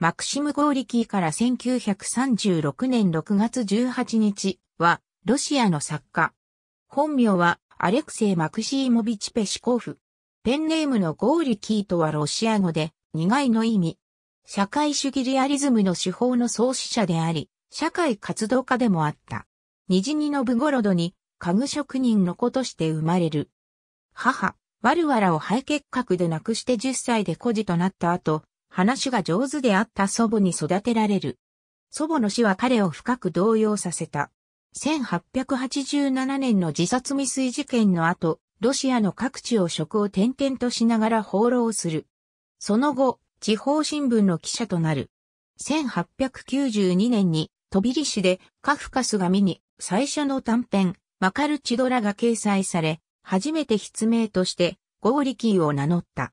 マクシム・ゴーリキーから1936年6月18日は、ロシアの作家。本名は、アレクセイ・マクシーモビチ・ペシコフ。ペンネームのゴーリキーとはロシア語で、苦いの意味。社会主義リアリズムの手法の創始者であり、社会活動家でもあった。ニジニノブゴロドに、家具職人の子として生まれる。母、ワルワラを肺結核で亡くして10歳で孤児となった後、話が上手であった祖母に育てられる。祖母の死は彼を深く動揺させた。1887年の自殺未遂事件の後、ロシアの各地を職を転々としながら放浪する。その後、地方新聞の記者となる。1892年に、飛びリ市でカフカスが見に最初の短編、マカルチドラが掲載され、初めて筆名として、ゴーリキーを名乗った。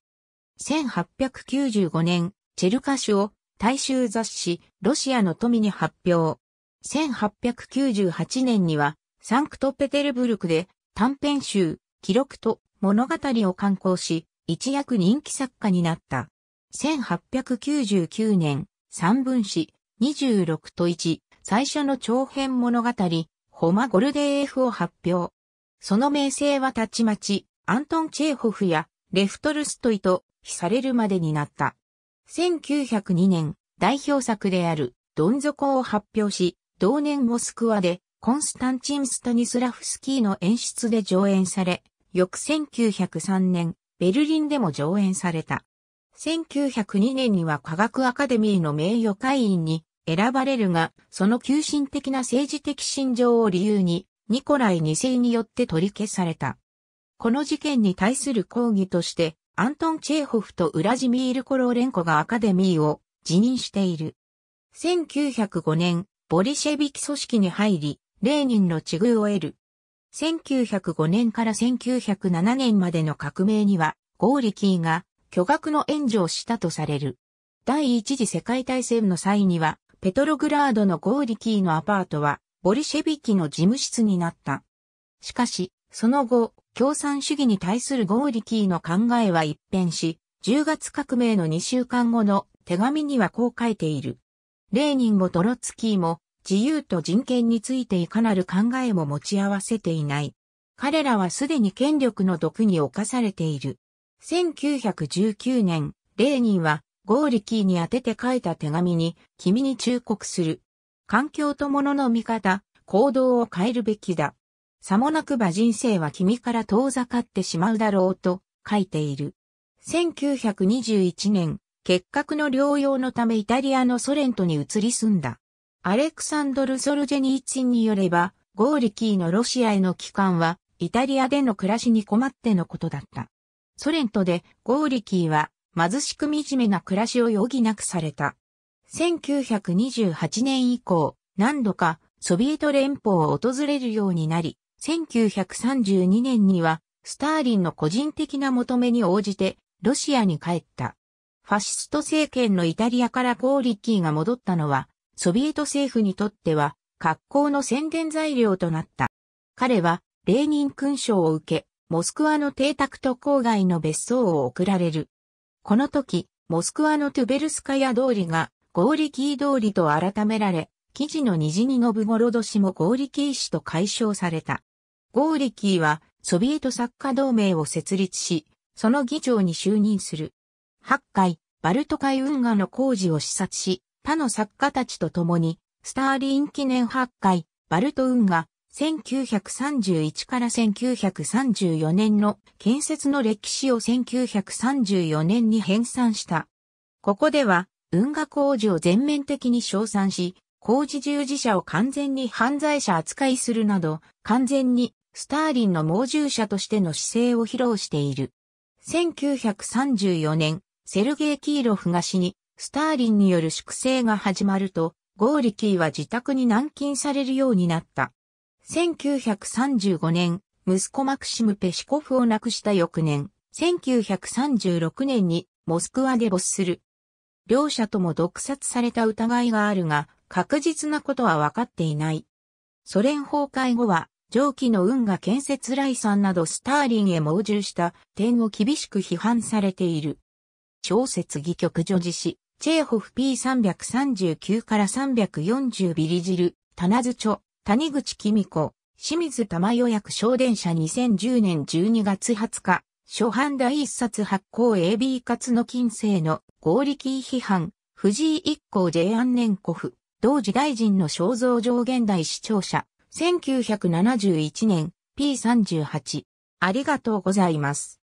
1895年、チェルカ州を大衆雑誌、ロシアの富に発表。1898年には、サンクトペテルブルクで短編集、記録と物語を刊行し、一躍人気作家になった。1899年、三文誌、26と1、最初の長編物語、ホマ・ゴルデーフを発表。その名声はたちまち、アントン・チェーホフや、レフトルストイと比されるまでになった。1902年、代表作である、どん底を発表し、同年モスクワで、コンスタンチン・スタニスラフスキーの演出で上演され、翌1903年、ベルリンでも上演された。1902年には科学アカデミーの名誉会員に選ばれるが、その急進的な政治的信条を理由に、ニコライ2世によって取り消された。この事件に対する抗議として、アントン・チェーホフとウラジミール・コローレンコがアカデミーを辞任している。1905年、ボリシェビキ組織に入り、レーニンの地遇を得る。1905年から1907年までの革命には、ゴーリキーが巨額の援助をしたとされる。第一次世界大戦の際には、ペトログラードのゴーリキーのアパートは、ボリシェビキの事務室になった。しかし、その後、共産主義に対するゴーリキーの考えは一変し、10月革命の2週間後の手紙にはこう書いている。レーニンもトロツキーも自由と人権についていかなる考えも持ち合わせていない。彼らはすでに権力の毒に侵されている。1919年、レーニンはゴーリキーに宛てて書いた手紙に君に忠告する。環境と物の見方、行動を変えるべきだ。さもなくば人生は君から遠ざかってしまうだろうと書いている。1921年、結核の療養のためイタリアのソレントに移り住んだ。アレクサンドル・ソルジェニーチンによれば、ゴーリキーのロシアへの帰還は、イタリアでの暮らしに困ってのことだった。ソ連とで、ゴーリキーは、貧しく惨めな暮らしを余儀なくされた。1928年以降、何度か、ソビエト連邦を訪れるようになり、1932年には、スターリンの個人的な求めに応じて、ロシアに帰った。ファシスト政権のイタリアからゴーリッキーが戻ったのは、ソビエト政府にとっては、格好の宣伝材料となった。彼は、レーニン勲章を受け、モスクワの邸宅と郊外の別荘を送られる。この時、モスクワのトゥベルスカヤ通りが、ゴーリキー通りと改められ、記事の虹にノブゴロドしもゴーリキー氏と解消された。ゴーリキーはソビエト作家同盟を設立し、その議長に就任する。8回、バルト海運河の工事を視察し、他の作家たちと共に、スターリン記念8回、バルト運河、1931から1934年の建設の歴史を1934年に編纂した。ここでは、運河工事を全面的に称賛し、工事従事者を完全に犯罪者扱いするなど、完全にスターリンの猛獣者としての姿勢を披露している。1934年、セルゲイ・キーロフが死に、スターリンによる粛清が始まると、ゴーリキーは自宅に軟禁されるようになった。1935年、息子マクシム・ペシコフを亡くした翌年、1936年にモスクワで没する。両者とも毒殺された疑いがあるが、確実なことは分かっていない。ソ連崩壊後は上記の運河建設来産などスターリンへ猛従した点を厳しく批判されている。調節議局女子詩、チェーホフ P339 から340ビリジル、棚津著、谷口公子、清水玉予約小電車2010年12月20日、初版第一冊発行 AB 活の金星の合力批判、藤井一行 J 安年古府、同時大臣の肖像上現代視聴者、1971年 P38。ありがとうございます。